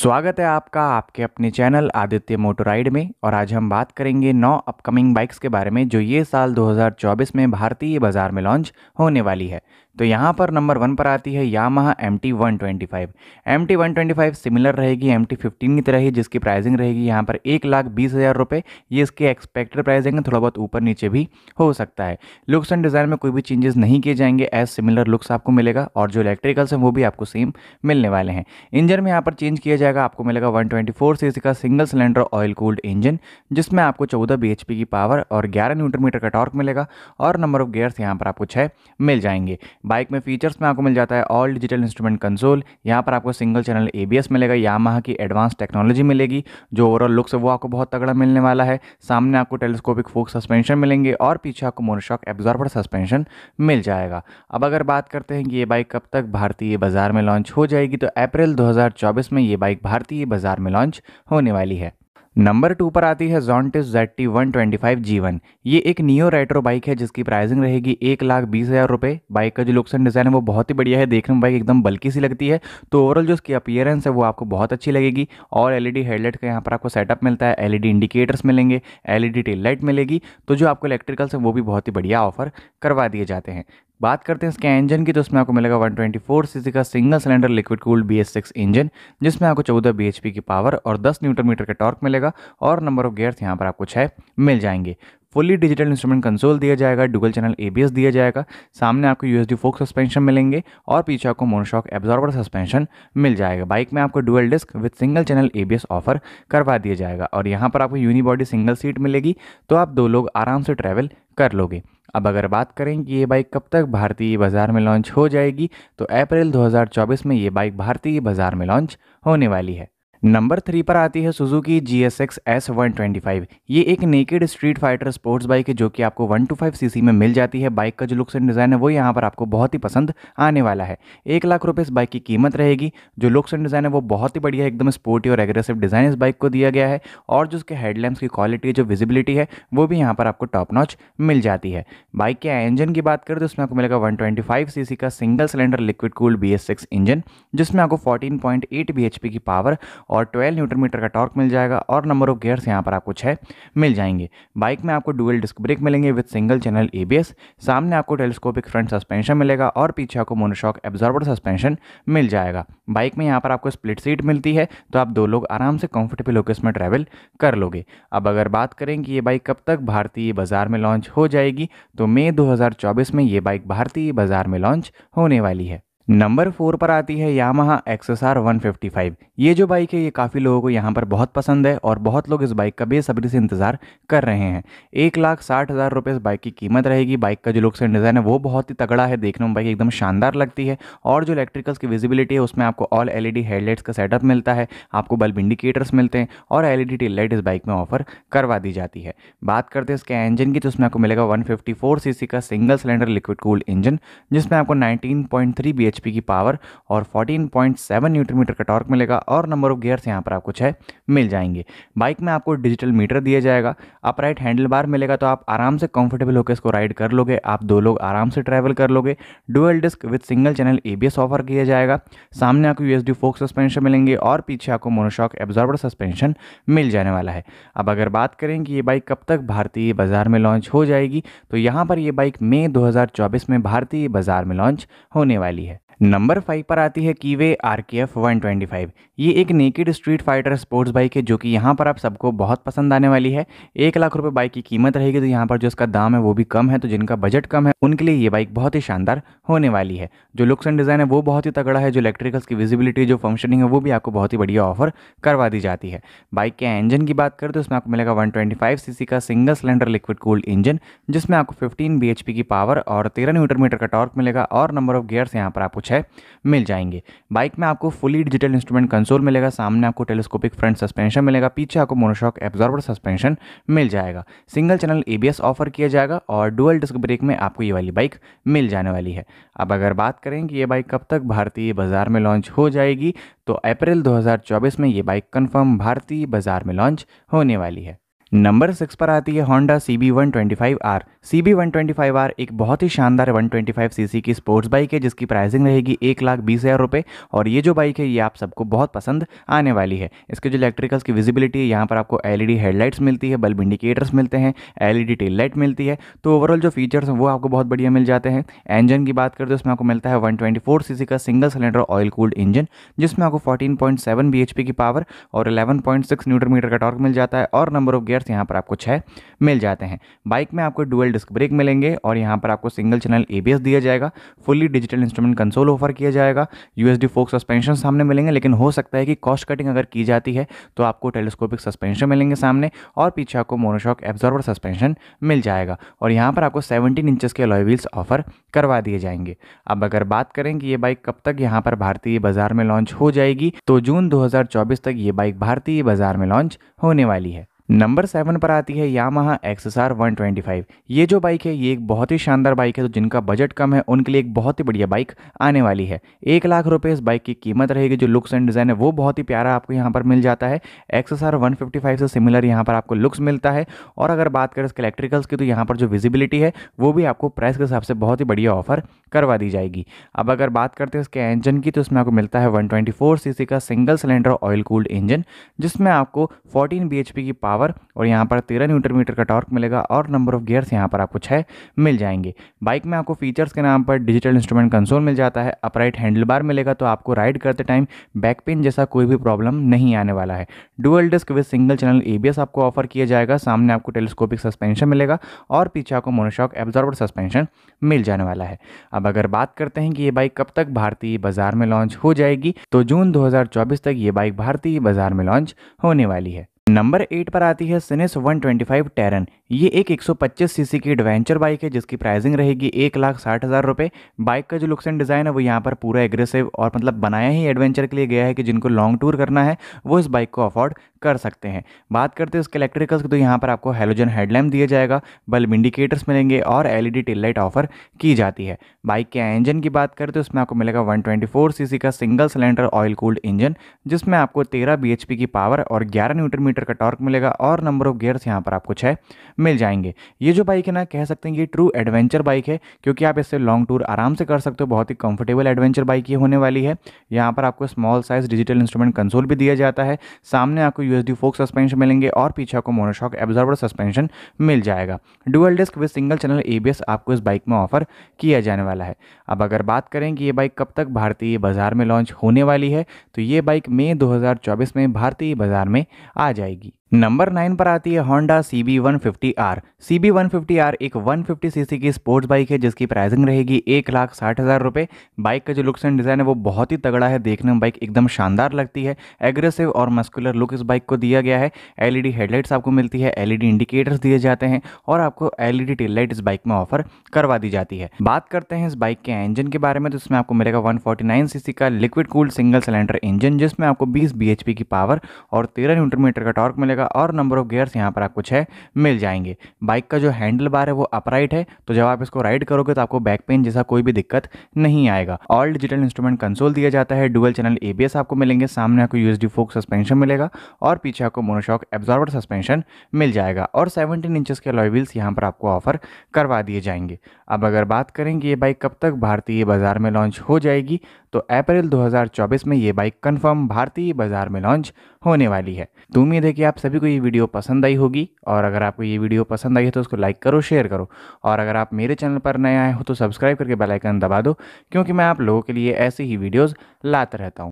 स्वागत है आपका आपके अपने चैनल आदित्य मोटोराइड में और आज हम बात करेंगे नौ अपकमिंग बाइक्स के बारे में जो ये साल 2024 में भारतीय बाजार में लॉन्च होने वाली है तो यहाँ पर नंबर वन पर आती है Yamaha M T one twenty five M T one twenty five similar रहेगी एम टी फिफ्टीन की तरह ही जिसकी प्राइसिंग रहेगी यहाँ पर एक लाख बीस हज़ार रुपये ये इसके एक्सपेक्टेड प्राइसिंग है थोड़ा बहुत ऊपर नीचे भी हो सकता है लुक्स एंड डिज़ाइन में कोई भी चेंजेस नहीं किए जाएंगे एज सिमिलर लुक्स आपको मिलेगा और जो इलेक्ट्रिकल्स हैं वो भी आपको सेम मिलने वाले हैं इंजन में यहाँ पर चेंज किया जाएगा आपको मिलेगा वन ट्वेंटी फोर का single cylinder oil cooled engine जिसमें आपको चौदह बी की पावर और ग्यारह न्यूट्रीमीटर का टॉर्क मिलेगा और नंबर ऑफ गेयर्स यहाँ पर आपको छः मिल जाएंगे बाइक में फीचर्स में आपको मिल जाता है ऑल डिजिटल इंस्ट्रूमेंट कंसोल यहाँ पर आपको सिंगल चैनल ए मिलेगा यामाहा की एडवांस टेक्नोलॉजी मिलेगी जो ओवरऑल लुक्स है वो आपको बहुत तगड़ा मिलने वाला है सामने आपको टेलीस्कोपिक फोक सस्पेंशन मिलेंगे और पीछे आपको मोनोशॉक एब्जॉर्बर सस्पेंशन मिल जाएगा अब अगर बात करते हैं कि ये बाइक कब तक भारतीय बाज़ार में लॉन्च हो जाएगी तो अप्रैल दो में ये बाइक भारतीय बाज़ार में लॉन्च होने वाली है नंबर टू पर आती है Zontes Z T one twenty five G one ये एक नियो रेट्रो बाइक है जिसकी प्राइसिंग रहेगी एक लाख बीस हज़ार रुपये बाइक का जो लुक्स एंड डिज़ाइन है वो बहुत ही बढ़िया है देखने में बाइक एकदम बल्कि सी लगती है तो ओवरऑल जो उसकी अपियरेंस है वो आपको बहुत अच्छी लगेगी और एल ई हेडलाइट का यहाँ पर आपको सेटअप मिलता है एल इंडिकेटर्स मिलेंगे एल ई टेल लाइट मिलेगी तो जो आपको इलेक्ट्रिकल्स है वो भी बहुत ही बढ़िया ऑफर करवा दिए जाते हैं बात करते हैं इसके इंजन की तो उसमें आपको मिलेगा 124 सीसी का single cylinder liquid cooled BS6 engine जिसमें आपको 14 bhp की पावर और 10 न्यूटन मीटर का टॉर्क मिलेगा और नंबर ऑफ गियर्स यहाँ पर आपको छः मिल जाएंगे फुली डिजिटल इंस्ट्रूमेंट कंसोल दिया जाएगा डुगल चैनल एबीएस दिया जाएगा सामने आपको यूएसडी फोक सस्पेंशन मिलेंगे और पीछे आपको मोनोशॉक एब्जॉर्बर सस्पेंशन मिल जाएगा बाइक में आपको dual disc with single channel ABS offer करवा दिया जाएगा और यहाँ पर आपको यूनिबॉडी सिंगल सीट मिलेगी तो आप दो लोग आराम से ट्रैवल कर लोगे अब अगर बात करें कि ये बाइक कब तक भारतीय बाज़ार में लॉन्च हो जाएगी तो अप्रैल 2024 में ये बाइक भारतीय बाज़ार में लॉन्च होने वाली है नंबर थ्री पर आती है Suzuki G S X S one twenty five ये एक naked street fighter sports bike है जो कि आपको वन टू फाइव सी में मिल जाती है बाइक का जो लुक्स एंड डिज़ाइन है वो यहाँ पर आपको बहुत ही पसंद आने वाला है एक लाख रुपये इस बाइक की कीमत रहेगी जो लुक्स एंड डिज़ाइन है वो बहुत ही बढ़िया एकदम स्पोर्टी और एग्रेसिव डिज़ाइन इस बाइक को दिया गया है और जो उसके हेडलैम्प्स की क्वालिटी जो विजिबिलिटी है वो भी यहाँ पर आपको टॉप नॉच मिल जाती है बाइक के इंजन की बात करें तो उसमें आपको मिलेगा वन ट्वेंटी फाइव सी का single cylinder liquid cooled B S engine जिसमें आपको fourteen point eight B H P की पावर और 12 न्यूटन मीटर का टॉर्क मिल जाएगा और नंबर ऑफ गेयर्स यहाँ पर आपको छः मिल जाएंगे बाइक में आपको डुअल डिस्क ब्रेक मिलेंगे विद सिंगल चैनल ए सामने आपको टेलीस्कोपिक फ्रंट सस्पेंशन मिलेगा और पीछे आपको मोनोशॉक एब्जॉर्बर सस्पेंशन मिल जाएगा बाइक में यहाँ पर आपको स्प्लिट सीट मिलती है तो आप दो लोग आराम से कंफर्टेबल होकर इसमें ट्रैवल कर लोगे अब अगर बात करें कि ये बाइक कब तक भारतीय बाज़ार में लॉन्च हो जाएगी तो मई 2024 में ये बाइक भारतीय बाज़ार में लॉन्च होने वाली है नंबर फोर पर आती है Yamaha X S R one fifty five ये जो बाइक है ये काफ़ी लोगों को यहाँ पर बहुत पसंद है और बहुत लोग इस बाइक का बेसब्री से इंतज़ार कर रहे हैं एक लाख साठ हज़ार रुपये इस बाइक की कीमत रहेगी बाइक का जो लुक्स एंड डिज़ाइन है वो बहुत ही तगड़ा है देखने में बाइक एकदम शानदार लगती है और जो इलेक्ट्रिकल्स की विजिबिलिटी है उसमें आपको ऑल एल हेडलाइट्स का सेटअप मिलता है आपको बल्ब इंडिकेटर्स मिलते हैं और एल ई लाइट इस बाइक में ऑफर करवा दी जाती है बात करते हैं इसके इंजन की तो उसमें आपको मिलेगा वन फिफ्टी का single cylinder liquid cool engine जिसमें आपको नाइनटीन पॉइंट की पावर और फोर्टीन पॉइंट न्यूट्रीमीटर का टॉर्क मिलेगा और नंबर ऑफ़ गियर्स यहाँ पर आपको छः मिल जाएंगे बाइक में आपको डिजिटल मीटर दिया जाएगा आप राइट हैंडल बार मिलेगा तो आप आराम से कंफर्टेबल होकर इसको राइड कर लोगे आप दो लोग आराम से ट्रैवल कर लोगे dual disc with single channel A offer किया जाएगा सामने आपको यूएसडी एस सस्पेंशन मिलेंगे और पीछे आपको मोनोशॉक एब्जॉर्बर सस्पेंशन मिल जाने वाला है अब अगर बात करें कि ये बाइक कब तक भारतीय बाज़ार में लॉन्च हो जाएगी तो यहाँ पर ये बाइक मई दो में भारतीय बाज़ार में लॉन्च होने वाली है नंबर फाइव पर आती है Keeway R K F one twenty five ये एक naked street fighter sports bike है जो कि यहाँ पर आप सबको बहुत पसंद आने वाली है एक लाख रुपये बाइक की कीमत रहेगी तो यहाँ पर जो इसका दाम है वो भी कम है तो जिनका बजट कम है उनके लिए ये बाइक बहुत ही शानदार होने वाली है जो लुक्स एंड डिज़ाइन है वो बहुत ही तगड़ा है जो इलेक्ट्रिकल्स की विजिबिलिटी जो फंक्शनिंग है वो भी आपको बहुत ही बढ़िया ऑफर करवा दी जाती है बाइक के इंजन की बात करें तो इसमें आपको मिलेगा वन ट्वेंटी का single cylinder liquid cooled engine जिसमें आपको फिफ्टीन बी की पावर और तेरह न्यूटर मीटर का टॉर्क मिलेगा और नंबर ऑफ गियर्स यहाँ पर आपको छः मिल जाएंगे बाइक में आपको फुली डिजिटल इंस्ट्रूमेंट कंसोल मिलेगा सामने आपको टेलीस्कोपिक फ्रंट सस्पेंशन मिलेगा पीछे आपको मोनोशॉक एब्जॉर्बर सस्पेंशन मिल जाएगा सिंगल चैनल ए ऑफर किया जाएगा और डुअल डिस्क ब्रेक में आपको ये वाली बाइक मिल जाने वाली है अब अगर बात करें कि ये बाइक कब तक भारतीय बाज़ार में लॉन्च हो जाएगी तो अप्रैल 2024 में ये बाइक कंफर्म भारतीय बाज़ार में लॉन्च होने वाली है नंबर सिक्स पर आती है Honda C B one twenty five R C B one twenty five R एक बहुत ही शानदार one twenty five C C की स्पोर्ट्स बाइक है जिसकी प्राइसिंग रहेगी एक लाख बीस हज़ार रुपये और ये जो बाइक है ये आप सबको बहुत पसंद आने वाली है इसके जो इलेक्ट्रिकल्स की विजिबिलिटी है यहाँ पर आपको एल ई डी हेडलाइट्स मिलती है बल्ब इंडिकेटर्स मिलते हैं L E D tail light मिलती है तो ओवरऑल जो फीचर्स हैं वो आपको बहुत बढ़िया मिल जाते हैं इंजन की बात करें तो इसमें आपको मिलता है one twenty four C C का single cylinder oil cooled engine जिसमें आपको fourteen point seven B H P की पावर और eleven point six newton metre का टॉर्क मिल जाता है और नंबर ऑफ गियर गियर्स यहाँ पर आपको छः मिल जाते हैं बाइक में आपको डुअल डिस्क ब्रेक मिलेंगे और यहाँ पर आपको सिंगल चैनल ए दिया जाएगा fully digital instrument console offer किया जाएगा यूएसडी एस सस्पेंशन सामने मिलेंगे लेकिन हो सकता है कि कॉस्ट कटिंग अगर की जाती है तो आपको टेलीस्कोपिक सस्पेंशन मिलेंगे सामने और पीछे आपको मोनोशॉक एब्जॉर्वर सस्पेंशन मिल जाएगा और यहाँ पर आपको सेवनटीन इंचज़ के अलॉय व्हील्स ऑफर करवा दिए जाएंगे अब अगर बात करें कि ये बाइक कब तक यहाँ पर भारतीय बाजार में लॉन्च हो जाएगी तो जून 2024 तक ये बाइक भारतीय बाजार में लॉन्च होने वाली है नंबर सेवन पर आती है Yamaha X R one twenty five ये जो बाइक है ये एक बहुत ही शानदार बाइक है तो जिनका बजट कम है उनके लिए एक बहुत ही बढ़िया बाइक आने वाली है एक लाख रुपए इस बाइक की कीमत रहेगी जो लुक्स एंड डिज़ाइन है वो बहुत ही प्यारा आपको यहाँ पर मिल जाता है X R one fifty five से सिमिलर यहाँ पर आपको लुक्स मिलता है और अगर बात करें इसके इलेक्ट्रिकल्स की तो यहाँ पर जो विजिबिलिटी है वो भी आपको प्राइस के हिसाब से बहुत ही बढ़िया ऑफर करवा दी जाएगी अब अगर बात करते हैं इसके इंजन की तो इसमें आपको मिलता है one twenty four C C का single cylinder oil cooled engine जिसमें आपको फोर्टीन बी एच पी की पावर और यहाँ पर तेरह न्यूटन मीटर का टॉर्क मिलेगा और नंबर ऑफ गियर्स यहाँ पर आपको छः मिल जाएंगे बाइक में आपको फीचर्स के नाम पर डिजिटल इंस्ट्रूमेंट कंसोल मिल जाता है अपराइट हैंडल बार मिलेगा तो आपको राइड करते टाइम बैक पेन जैसा कोई भी प्रॉब्लम नहीं आने वाला है dual disc with single channel A आपको ऑफर किया जाएगा सामने आपको टेलीस्कोपिक सस्पेंशन मिलेगा और पीछे आपको मोनोशॉक एब्जॉर्बर सस्पेंशन मिल जाने वाला है अब अगर बात करते हैं कि ये बाइक कब तक भारतीय बाजार में लॉन्च हो जाएगी तो जून 2024 तक ये बाइक भारतीय बाजार में लॉन्च होने वाली है नंबर एट पर आती है सिनेस 125 टेरन ये एक 125 सीसी की एडवेंचर बाइक है जिसकी प्राइसिंग रहेगी एक लाख साठ हज़ार रुपये बाइक का जो लुक्स एंड डिज़ाइन है वो यहाँ पर पूरा एग्रेसिव और मतलब बनाया ही एडवेंचर के लिए गया है कि जिनको लॉन्ग टूर करना है वो इस बाइक को अफोर्ड कर सकते हैं बात करते हैं उसके इलेक्ट्रिकल्स की तो यहाँ पर आपको हेलोजन हेडलैम्प दिया जाएगा बल्ब इंडिकेटर्स मिलेंगे और एल ई लाइट ऑफर की जाती है बाइक के इंजन की बात करते तो उसमें आपको मिलेगा वन ट्वेंटी का single cylinder oil cooled engine जिसमें आपको तेरह बी की पावर और ग्यारह न्यूटन मीटर का टॉर्क मिलेगा और नंबर ऑफ गियर्स यहाँ पर आपको छः मिल जाएंगे ये जो बाइक है ना कह सकते हैं ये ट्रू एडवेंचर बाइक है क्योंकि आप इससे लॉन्ग टूर आराम से कर सकते हो बहुत ही कंफर्टेबल एडवेंचर बाइक ये होने वाली है यहाँ पर आपको small size digital instrument console भी दिया जाता है सामने आपको यू एस फोक सस्पेंशन मिलेंगे और पीछे आपको मोनोशॉक एब्जॉर्बर सस्पेंशन मिल जाएगा dual disc with single channel A आपको इस बाइक में ऑफर किया जाने वाला है अब अगर बात करें कि ये बाइक कब तक भारतीय बाजार में लॉन्च होने वाली है तो ये बाइक मई चौबीस में भारतीय बाजार में आ जाएगी नंबर नाइन पर आती है Honda C B one fifty R C B one fifty R एक वन फिफ्टी सी सी की स्पोर्ट्स बाइक है जिसकी प्राइसिंग रहेगी एक लाख साठ हज़ार रुपये बाइक का जो लुक्स एंड डिज़ाइन है वो बहुत ही तगड़ा है देखने में बाइक एकदम शानदार लगती है एग्रेसिव और मस्कुलर लुक इस बाइक को दिया गया है डी हेडलाइट्स e आपको मिलती है डी इंडिकेटर्स e दिए जाते हैं और आपको डी टेल लाइट इस बाइक में ऑफर करवा दी जाती है बात करते हैं इस बाइक के इंजन के बारे में तो इसमें आपको मिलेगा one forty nine C C का liquid cooled single cylinder engine जिसमें आपको बीस बी एच पी की पावर और तेरह न्यूट्रोमीटर का टॉर्क मिलेगा जाएगा और नंबर ऑफ गेयर्स यहाँ पर आपको छः मिल जाएंगे बाइक का जो हैंडल बार है वो अपराइट है तो जब आप इसको राइड करोगे तो आपको बैक पेन जैसा कोई भी दिक्कत नहीं आएगा ऑल डिजिटल इंस्ट्रूमेंट कंसोल दिया जाता है डुअल चैनल एबीएस आपको मिलेंगे सामने आपको यूएसडी फोक सस्पेंशन मिलेगा और पीछे आपको मोनोशॉक एब्जॉर्वर सस्पेंशन मिल जाएगा और सेवनटीन इंचेस के अलॉय व्हील्स यहाँ पर आपको ऑफर करवा दिए जाएंगे अब अगर बात करें कि ये बाइक कब तक भारतीय बाजार में लॉन्च हो जाएगी तो अप्रैल 2024 में ये बाइक कंफर्म भारतीय बाजार में लॉन्च होने वाली है तो उम्मीद है कि आप सभी सभी को ये वीडियो पसंद आई होगी और अगर आपको ये वीडियो पसंद आई है तो उसको लाइक करो शेयर करो और अगर आप मेरे चैनल पर नए आए हो तो सब्सक्राइब करके बेलाइकन दबा दो क्योंकि मैं आप लोगों के लिए ऐसे ही वीडियोज़ लाता रहता हूँ